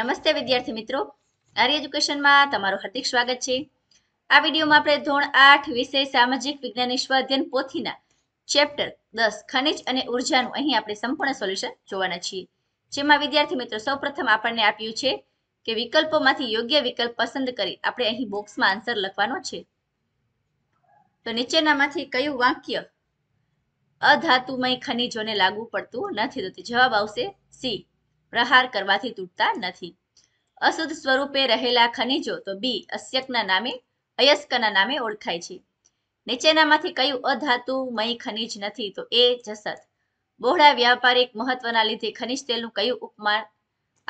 નમસ્તે વિદ્યાર્થી મિત્રો આર્ય એજ્યુકેશનમાં તમારું હાર્દિક સ્વાગત છે આ વિડીયોમાં આપણે ધોરણ આઠ વિષય સામાજિક વિજ્ઞાન સ્વાધ્યન પોથીના ચેપ્ટર દસ ખનિજ અને ઉર્જાનું અહીં આપણે સંપૂર્ણ સોલ્યુશન જોવાના છીએ જેમાં વિદ્યાર્થી મિત્રો સૌપ્રથમ આપણને આપ્યું છે કે વિકલ્પોમાંથી યોગ્ય વિકલ્પ પસંદ કરી આપણે અહીં બોક્સમાં આન્સર લખવાનો છે તો નીચેનામાંથી કયું વાક્ય અધાતુમય ખનિજોને લાગુ પડતું નથી તો જવાબ આવશે સી પ્રહાર કરવાથી તૂટતા નથી અશુદ્ધ સ્વરૂપે રહેલા ખનિજો તો બી અસ્યકના નામે અયસ્કના નામે ઓળખાય છે નીચેનામાંથી કયું અધાતુ મય ખનિજ નથી તો એ જસત બોહળા વ્યાપારિક મહત્વના લીધે ખનિજ તેલનું કયું ઉપમાન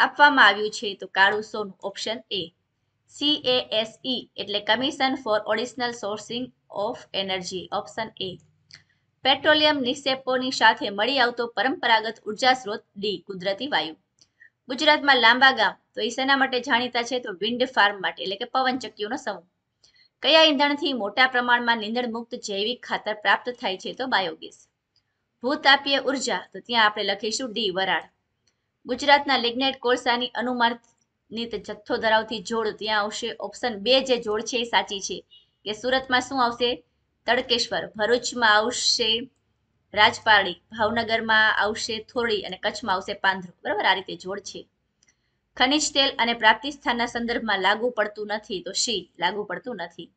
આપવામાં આવ્યું છે તો કાળું સોનું ઓપ્શન એ સીએએસઈ એટલે commission for additional sourcing of energy option એ પેટ્રોલિયમ નિક્ષેપોની સાથે મળી આવતો પરંપરાગત ઉર્જા સ્ત્રોત ડી કુદરતી વાયુ ગુજરાતમાં લાંબા ગામ તો એ શેના માટે જાણીતા છે તો વિન્ડ ફાર્મ માટે એટલે કે પવનચક્કીઓનો સમૂહ કયા ઈંધણથી મોટા પ્રમાણમાં નીંદણ મુક્ત જૈવિક ખાતર પ્રાપ્ત થાય છે તો બાયોગેસ ભૂતાપીય ઉર્જા તો ત્યાં આપણે લખીશું ડી વરાળ ગુજરાતના લિગ્નાઇટ કોલસાની અનુમાનિત જથ્થો ધરાવતી જોડ ત્યાં આવશે ઓપ્શન બે જે જોડ છે એ સાચી છે કે સુરતમાં શું આવશે તડકેશ્વર ભરૂચમાં આવશે રાજપારડી ભાવનગરમાં આવશે થોડી અને કચ્છમાં આવશે પાંધરો બરાબર આ રીતે જોડ છે ખનિજ તેલ અને પ્રાપ્તિ સ્થાનના સંદર્ભમાં લાગુ પડતું નથી તો શી લાગુ પડતું નથી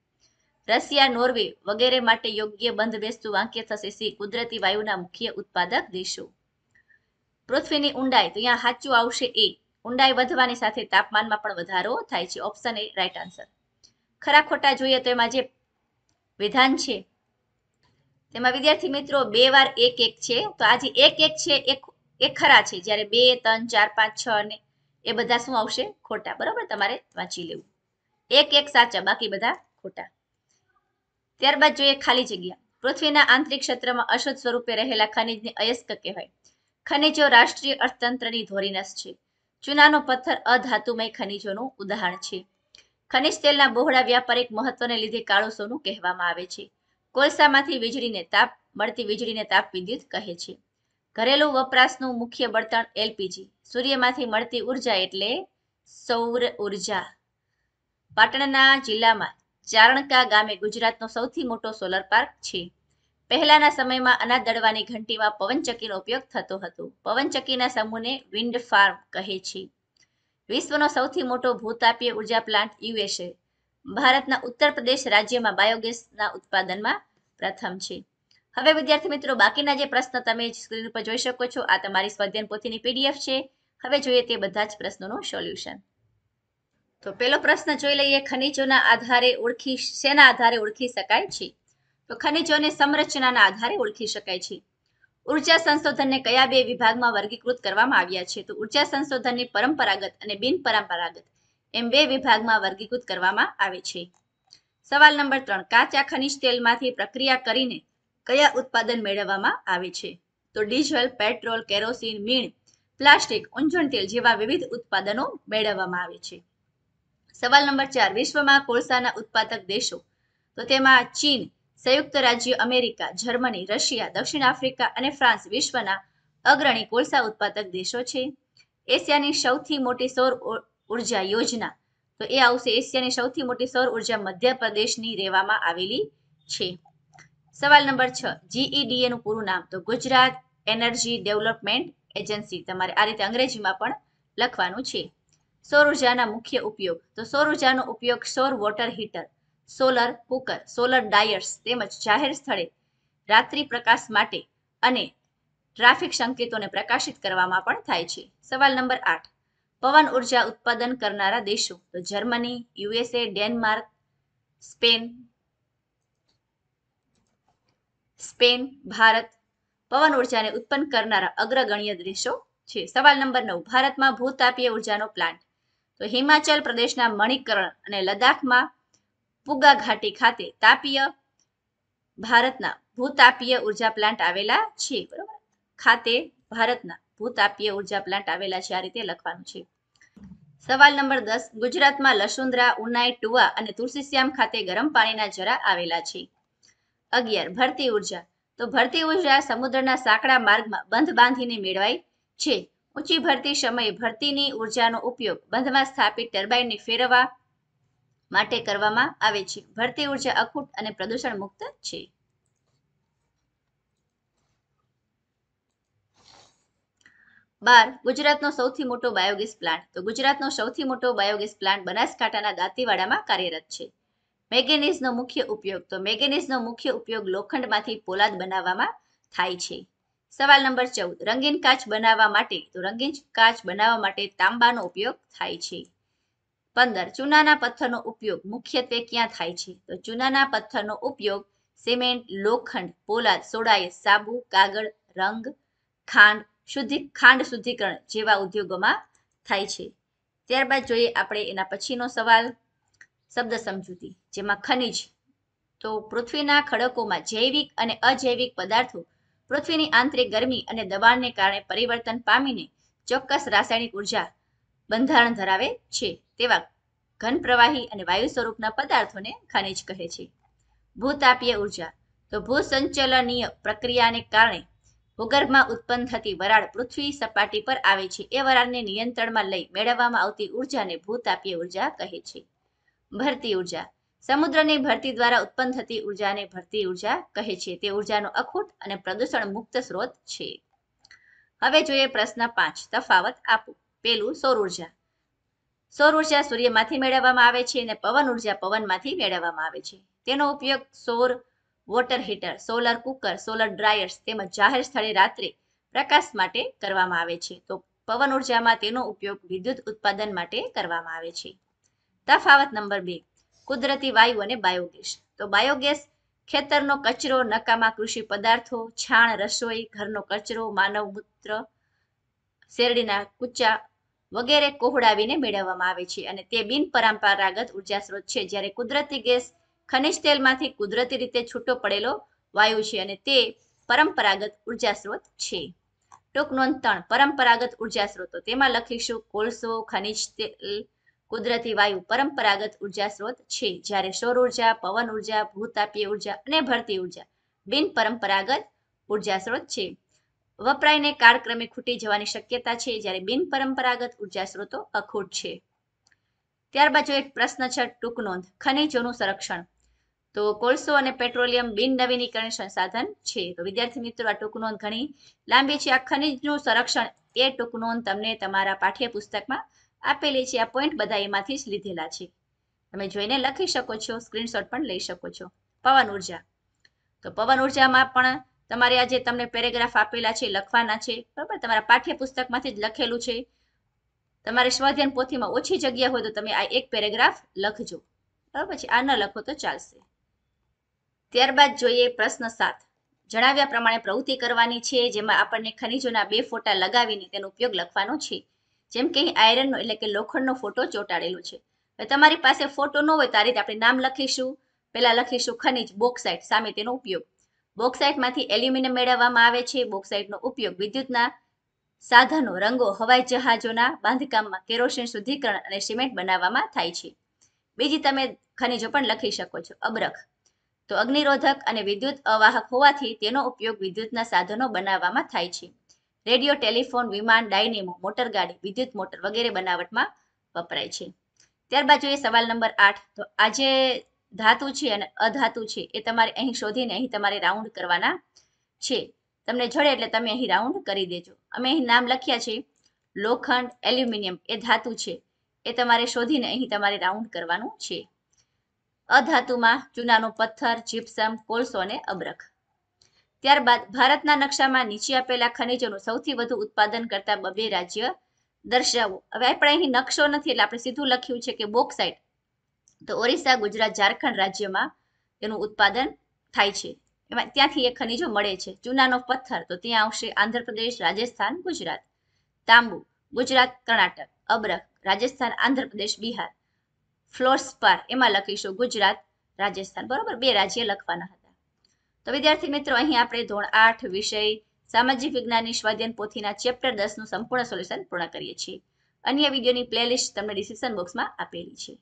રશિયા નોર્વે વગેરે માટે યોગ્ય બંધ બેસતું વાક્ય થશે સી કુદરતી વાયુના મુખ્ય ઉત્પાદક દેશો પૃથ્વીની ઊંડાઈ તો અહીંયા સાચું આવશે એ ઊંડાઈ વધવાની સાથે તાપમાનમાં પણ વધારો થાય છે ઓપ્શન એ રાઈટ આન્સર ખરા ખોટા જોઈએ તો એમાં જે વિધાન છે તેમાં વિદ્યાર્થી મિત્રો બે વાર એક એક છે તો આજે એક એક છે એ ખરા છે જ્યારે બે ત્રણ ચાર પાંચ છ અને એ બધા શું આવશે ખોટા બરાબર તમારે વાંચી લેવું એક એક સાચા બાકી બધા ખોટા ત્યારબાદ જોઈએ ખાલી જગ્યા પૃથ્વીના આંતરિક ક્ષેત્રમાં અશુદ્ધ સ્વરૂપે રહેલા ખનિજને અયસ્ક કહેવાય ખનિજો રાષ્ટ્રીય અર્થતંત્રની ધોરીનસ છે ચૂનાનો પથ્થર અધાતુમય ખનિજોનું ઉદાહરણ છે ખનિજ તેલના બહોળા વ્યાપારિક મહત્વને લીધે કાળું સોનું કહેવામાં આવે છે કોલસામાંથી વીજળીને તાપ મળતી વીજળીને તાપ વિદ્યુત કહે છે ઘરેલું વપરાશનું મુખ્ય બળતણ એલપીજી સૂર્યમાંથી મળતી ઉર્જા એટલે સૌર ઉર્જા પાટણના જિલ્લામાં ચારણકા ગામે ગુજરાતનો સૌથી મોટો સોલર પાર્ક છે પહેલાના સમયમાં અનાજ દળવાની ઘંટીમાં પવનચક્કીનો ઉપયોગ થતો હતો પવનચક્કીના સમૂહને વિન્ડ ફાર્મ કહે છે વિશ્વનો સૌથી મોટો ભૂતાપીય ઉર્જા પ્લાન્ટ યુએસએ ભારતના ઉત્તર પ્રદેશ રાજ્યમાં બાયોગેસના ઉત્પાદનમાં પ્રથમ છે હવે વિદ્યાર્થી મિત્રો બાકીના જે પ્રશ્ન તમે સ્ક્રીન ઉપર જોઈ શકો છો આ તમારી સ્વાધ્યાય પોથીની પીડીએફ છે હવે જોઈએ તે બધા જ પ્રશ્નોનું સોલ્યુશન તો પહેલો પ્રશ્ન જોઈ લઈએ ખનિજોના આધારે ઓળખી શેના આધારે ઓળખી શકાય છે તો ખનિજોને સંરચનાના આધારે ઓળખી શકાય છે ઉર્જા સંશોધનને કયા બે વિભાગમાં વર્ગીકૃત કરવામાં આવ્યા છે તો ઉર્જા સંશોધનની પરંપરાગત અને બિનપરંપરાગત એમ બે વિભાગમાં વર્ગીકૃત કરવામાં આવે છે સવાલ નંબર ત્રણ કાચા ખનિજ તેલમાંથી પ્રક્રિયા કરીને કયા ઉત્પાદન મેળવવામાં આવે છે તો ડીઝલ પેટ્રોલ કેરોસીન મીણ પ્લાસ્ટિક ઊંઝણ તેલ જેવા વિવિધ ઉત્પાદનો મેળવવામાં આવે છે સવાલ નંબર ચાર વિશ્વમાં કોલસાના ઉત્પાદક દેશો તો તેમાં ચીન સંયુક્ત રાજ્ય અમેરિકા જર્મની રશિયા દક્ષિણ આફ્રિકા અને ફ્રાન્સ વિશ્વના અગ્રણી કોલસા ઉત્પાદક દેશો છે એશિયાની સૌથી મોટી સૌર ઉર્જા યોજના તો એ આવશે એશિયાની સૌથી મોટી સૌર ઉર્જા મધ્યપ્રદેશની રહેવામાં આવેલી છે સવાલ નંબર છ જીઈડીએ e નું પૂરું નામ તો ગુજરાત એનર્જી ડેવલપમેન્ટ એજન્સી તમારે આ રીતે અંગ્રેજીમાં પણ લખવાનું છે સૌર ઉર્જાના મુખ્ય ઉપયોગ તો સૌર ઉર્જાનો ઉપયોગ સૌર water heater solar cooker solar dryers તેમજ જાહેર સ્થળે રાત્રિ પ્રકાશ માટે અને ટ્રાફિક સંકેતોને પ્રકાશિત કરવામાં પણ થાય છે સવાલ નંબર આઠ પવન ઉર્જા ઉત્પાદન કરનારા દેશો તો Germany USA Denmark Spain Spain Bharat પવન ઉર્જાને ઉત્પન્ન કરનારા અગ્રગણ્ય દેશો છે સવાલ નંબર નવ ભારતમાં ભૂતાપીય ઉર્જાનો પ્લાન્ટ તો હિમાચલ પ્રદેશના મણિકરણ અને લદ્દાખમાં પુગા ઘાટી ખાતે તાપીય ભારતના ભૂતાપીય ઉર્જા પ્લાન્ટ આવેલા છે બરોબર ખાતે ભારતના ભૂતાપીય ઉર્જા પ્લાન્ટ આવેલા છે આ રીતે લખવાનું છે સવાલ નંબર દસ ગુજરાતમાં લસુંદરા ઉનાઈ ટુવા અને તુલસીશ્યામ ખાતે ગરમ પાણીના જરા આવેલા છે અગિયાર ભરતી ઉર્જા તો ભરતી ઉર્જા સમુદ્રના સાંકડા માર્ગમાં બંધ બાંધીને મેળવાય છે ઊંચી ભરતી સમયે ભરતીની ઉર્જાનો ઉપયોગ બંધમાં સ્થાપિત ટર્બાઇનને ફેરવવા માટે કરવામાં આવે છે ભરતી ઉર્જા અખૂટ અને પ્રદૂષણ મુક્ત છે બાર ગુજરાતનો સૌથી મોટો બાયોગેસ પ્લાન્ટ તો ગુજરાતનો સૌથી મોટો બાયોગેસ પ્લાન્ટ બનાસકાંઠાના દાંતીવાડામાં કાર્યરત છે મેગેનીઝનો મુખ્ય ઉપયોગ તો મેગેનીઝનો મુખ્ય ઉપયોગ લોખંડમાંથી પોલાદ બનાવવામાં થાય છે સવાલ નંબર ચૌદ રંગીન કાચ બનાવવા માટે તો રંગીન કાચ બનાવવા માટે તાંબાનો ઉપયોગ થાય છે પંદર ચૂનાના પથ્થરનો ઉપયોગ મુખ્યત્વે ક્યાં થાય છે તો ચૂનાના પથ્થરનો ઉપયોગ સિમેન્ટ લોખંડ પોલાદ સોડાએ સાબુ કાગળ રંગ ખાંડ શુદ્ધિ ખાંડ શુદ્ધિકરણ જેવા ઉદ્યોગોમાં થાય છે ત્યારબાદ જોઈએ આપણે એના પછીનો સવાલ શબ્દ સમજૂતી જેમાં ખનિજ તો પૃથ્વીના ખડકોમાં જૈવિક અને અજૈવિક પદાર્થો પૃથ્વીની આંતરિક ગરમી અને દબાણને કારણે પરિવર્તન પામીને ચોક્કસ રાસાયણિક ઉર્જા બંધારણ ધરાવે છે તેવા ઘન પ્રવાહી અને વાયુ સ્વરૂપના પદાર્થોને ખનિજ કહે છે ભૂતાપીય ઉર્જા તો ભૂસંચલનીય પ્રક્રિયાને કારણે ભૂગર્ભમાં ઉત્પન્ન થતી વરાળ પૃથ્વી સપાટી પર આવે છે એ વરાળને નિયંત્રણમાં લઈ મેળવવામાં આવતી ઉર્જાને ભૂતાપીય ઉર્જા કહે છે ભરતી ઉર્જા સમુદ્રની ભરતી દ્વારા ઉત્પન્ન થતી ઉર્જાને ભરતી ઉર્જા કહે છે તે ઉર્જાનો અખૂટ અને પ્રદૂષણ મુક્ત સ્ત્રોત છે હવે જોઈએ પ્રશ્ન પાંચ તફાવત આપો પેલું સૌર ઉર્જા સૌર ઉર્જા સૂર્યમાંથી મેળવવામાં આવે છે અને પવન ઉર્જા પવનમાંથી મેળવવામાં આવે છે તેનો ઉપયોગ સૌર water heater solar cooker solar dryers તેમજ જાહેર સ્થળે રાત્રે પ્રકાશ માટે કરવામાં આવે છે તો પવન ઉર્જામાં તેનો ઉપયોગ વિદ્યુત ઉત્પાદન માટે કરવામાં આવે છે તફાવત નંબર બે કુદરતી વાયુ અને બાયોગેસ તો બાયોગેસ ખેતરનો કચરો નકામા કૃષિ પદાર્થો છાણ રસોઈ ઘરનો કચરો માનવ મૂત્ર શેરડીના કૂચા વગેરે કોહડાવીને મેળવવામાં આવે છે અને તે બિનપરંપરાગત ઉર્જા સ્ત્રોત છે જ્યારે કુદરતી ગેસ ખનિજ તેલમાંથી કુદરતી રીતે છૂટો પડેલો વાયુ છે અને તે પરંપરાગત ઉર્જા સ્ત્રોત છે ટૂંક નોંધ ત્રણ પરંપરાગત ઉર્જા સ્ત્રોતો તેમાં લખીશું કોલસો ખનિજ તેલ કુદરતી વાયુ પરંપરાગત ઉર્જા સ્ત્રોત છે જ્યારે સૌર ઉર્જા પવન ઉર્જા ભૂતાપીય ઉર્જા અને ભરતી ઉર્જા બિન પરંપરાગત ઉર્જા સ્ત્રોત છે વપરાયને કાળક્રમે ખૂટી જવાની શક્યતા છે જ્યારે બિન પરંપરાગત ઉર્જા સ્ત્રોતો અખૂટ છે ત્યારબાદ જો એક પ્રશ્ન છે ટૂંક નોંધ ખનિજોનું સંરક્ષણ તો કોલસો અને પેટ્રોલિયમ બિન નવીનીકરણ સાધન છે તો વિદ્યાર્થી મિત્રો આ ટૂંક નોંધ ઘણી લાંબી છે આ ખનિજનું સંરક્ષણ એ ટૂંક નોંધ તમને તમારા પાઠ્યપુસ્તકમાં આપેલી છે આ પોઈન્ટ બધા એમાંથી જ લીધેલા છે તમે જોઈને લખી શકો છો સ્ક્રીનશોટ પણ લઈ શકો છો પવન ઉર્જા તો પવન ઉર્જામાં પણ તમારે આજે તમને પેરેગ્રાફ આપેલા છે લખવાના છે બરાબર તમારા પાઠ્યપુસ્તકમાંથી જ લખેલું છે તમારે સ્વધ્યાન પોથીમાં ઓછી જગ્યા હોય તો તમે આ એક પેરેગ્રાફ લખજો બરાબર છે આ ન લખો તો ચાલશે ત્યારબાદ જોઈએ પ્રશ્ન સાત જણાવ્યા પ્રમાણે પ્રવૃત્તિ કરવાની છે જેમાં આપણને ખનિજોના બે ફોટા લગાવીને તેનો ઉપયોગ લખવાનો છે જેમ કે આયરનનો એટલે કે લોખંડનો ફોટો ચોંટાડેલો છે હવે તમારી પાસે ફોટો ન હોય તારી રીતે આપણે નામ લખીશું પહેલાં લખીશું ખનિજ બોક્સાઇટ સામે તેનો ઉપયોગ બોક્સાઇટમાંથી એલ્યુમિનિયમ મેળવવામાં આવે છે બોક્સાઇટનો ઉપયોગ વિદ્યુતના સાધનો રંગો હવાઈ જહાજોના બાંધકામમાં કેરોસીન શુદ્ધિકરણ અને સિમેન્ટ બનાવવામાં થાય છે બીજી તમે ખનિજો પણ લખી શકો છો અબરખ તો અગ્નિરોધક અને વિદ્યુત અવાહક હોવાથી તેનો ઉપયોગ વિદ્યુતના સાધનો બનાવવામાં થાય છે રેડિયો ટેલિફોન વિમાન ડાયનેમો મોટરગાડી વિદ્યુત મોટર વગેરે બનાવટમાં વપરાય છે ત્યારબાદ જોઈએ સવાલ નંબર આઠ તો આજે ધાતુ છે અને અધાતુ છે એ તમારે અહીં શોધીને અહીં તમારે રાઉન્ડ કરવાના છે તમને જડે એટલે તમે અહીં રાઉન્ડ કરી દેજો અમે અહીં નામ લખ્યા છે લોખંડ એલ્યુમિનિયમ એ ધાતુ છે એ તમારે શોધીને અહીં તમારે રાઉન્ડ કરવાનું છે અધાતુમાં ચૂનાનો પથ્થર જીપ્સમ કોલસો અને અબરખ ત્યારબાદ ભારતના નકશામાં નીચે આપેલા ખનિજોનું સૌથી વધુ ઉત્પાદન કરતા બબે રાજ્ય દર્શાવો હવે આપણે અહીં નકશો નથી એટલે આપણે સીધું લખ્યું છે કે બોક્સાઇટ તો ઓરિસ્સા ગુજરાત ઝારખંડ રાજ્યમાં તેનું ઉત્પાદન થાય છે એમાં ત્યાંથી એ ખનિજો મળે છે ચૂનાનો પથ્થર તો ત્યાં આવશે આંધ્રપ્રદેશ રાજસ્થાન ગુજરાત તાંબુ ગુજરાત કર્ણાટક અબરખ રાજસ્થાન આંધ્રપ્રદેશ બિહાર ફ્લોર્સ પર એમાં લખીશું ગુજરાત રાજસ્થાન બરોબર બે રાજ્ય લખવાના હતા તો વિદ્યાર્થી મિત્રો અહીં આપણે ધોરણ આઠ વિષય સામાજિક વિજ્ઞાનની સ્વાધ્યન પોથીના ચેપ્ટર દસનું સંપૂર્ણ સોલ્યુશન પૂર્ણ કરીએ છીએ અન્ય વિડીયોની પ્લેલિસ્ટ તમને ડિસ્ક્રિપ્શન બોક્સમાં આપેલી છે